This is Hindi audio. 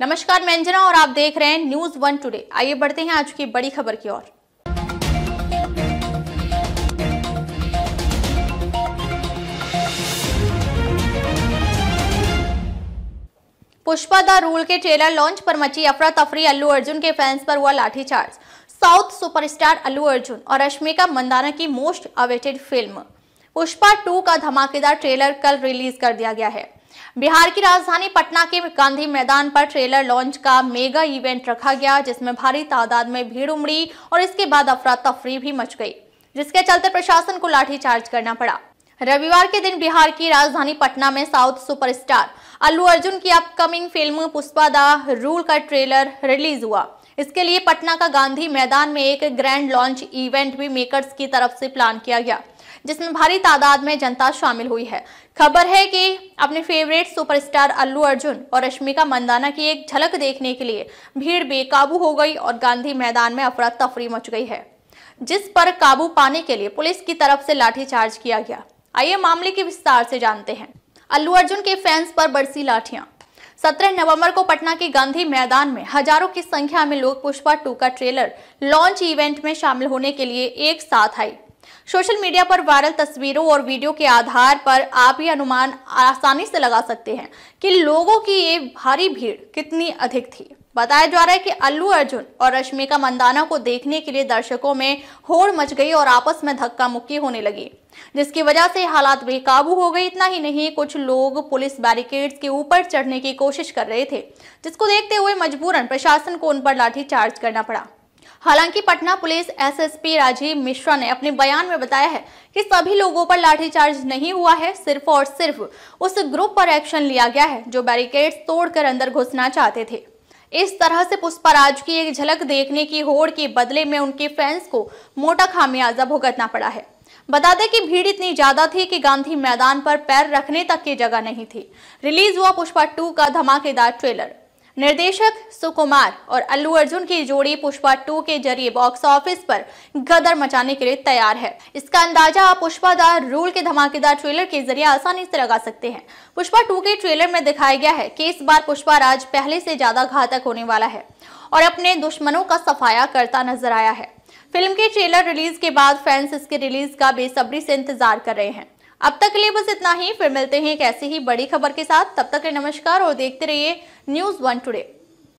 नमस्कार मैं अंजना और आप देख रहे हैं न्यूज वन टुडे आइए बढ़ते हैं आज की बड़ी खबर की ओर पुष्पा द रूल के ट्रेलर लॉन्च पर मची अफरा तफरी अल्लू अर्जुन के फैंस पर हुआ लाठीचार्ज साउथ सुपरस्टार अल्लू अर्जुन और रश्मिका मंदाना की most awaited film Pushpa two का धमाकेदार ट्रेलर कल रिलीज कर दिया गया है बिहार की राजधानी पटना के गांधी मैदान पर ट्रेलर लॉन्च का मेगा इवेंट रखा गया जिसमें भारी तादाद में भीड़ उमड़ी और इसके बाद अफरा तफरी भी मच गई जिसके चलते प्रशासन को लाठीचार्ज करना पड़ा रविवार के दिन बिहार की राजधानी पटना में साउथ सुपरस्टार अल्लू अर्जुन की upcoming film Pushpa the rule का ट्रेलर रिलीज हुआ इसके लिए पटना का गांधी मैदान में एक ग्रैंड लॉन्च इवेंट भी मेकर्स की तरफ से प्लान किया गया जिसमें भारी तादाद में जनता शामिल हुई है खबर है कि अपने फेवरेट सुपरस्टार अल्लू अर्जुन और रश्मिका मंदाना की एक झलक देखने के लिए भीड़ बेकाबू हो गई और गांधी मैदान में अफरा तफरी मच गई है जिस पर काबू पाने के लिए पुलिस की तरफ से लाठीचार्ज किया गया आइए मामले के विस्तार से जानते हैं अल्लू अर्जुन के फैंस पर बरसी लाठियां 17 नवंबर को पटना के गांधी मैदान में हजारों की संख्या में लोग पुष्पा टू का ट्रेलर लॉन्च इवेंट में शामिल होने के लिए एक साथ आई सोशल मीडिया पर वायरल तस्वीरों और वीडियो के आधार पर आप ये अनुमान आसानी से लगा सकते हैं कि लोगों की ये भारी भीड़ कितनी अधिक थी बताया जा रहा है कि अल्लू अर्जुन और रश्मिका मंदाना को देखने के लिए दर्शकों में होड़ मच गई और आपस में धक्का मुक्की होने लगी जिसकी वजह से हालात बेकाबू हो गए इतना ही नहीं कुछ लोग पुलिस बैरिकेड्स के ऊपर चढ़ने की कोशिश कर रहे थे जिसको देखते हुए मजबूरन प्रशासन को उन पर लाठीचार्ज करना पड़ा हालांकि पटना पुलिस एसएसपी राजीव मिश्रा ने अपने बयान में बताया है कि सभी लोगों पर लाठीचार्ज नहीं हुआ है सिर्फ और सिर्फ उस ग्रुप पर एक्शन लिया गया है जो बैरिकेड तोड़कर अंदर घुसना चाहते थे इस तरह से पुष्पाराज की एक झलक देखने की होड़ के बदले में उनके फैंस को मोटा खामियाजा भुगतना पड़ा है बता दें कि भीड़ इतनी ज्यादा थी कि गांधी मैदान पर पैर रखने तक की जगह नहीं थी रिलीज हुआ पुष्पा टू का धमाकेदार ट्रेलर निर्देशक सुकुमार और अल्लू अर्जुन की जोड़ी पुष्पा टू के जरिए बॉक्स ऑफिस पर गदर मचाने के लिए तैयार है इसका अंदाजा आप पुष्पा द रूल के धमाकेदार ट्रेलर के जरिए आसानी से लगा सकते हैं पुष्पा टू के ट्रेलर में दिखाया गया है कि इस बार पुष्पा राज पहले से ज्यादा घातक होने वाला है और अपने दुश्मनों का सफाया करता नजर आया है फिल्म के ट्रेलर रिलीज के बाद फैंस इसके रिलीज का बेसब्री से इंतजार कर रहे हैं अब तक के लिए बस इतना ही फिर मिलते हैं एक ऐसी ही बड़ी खबर के साथ तब तक के नमस्कार और देखते रहिए न्यूज वन टुडे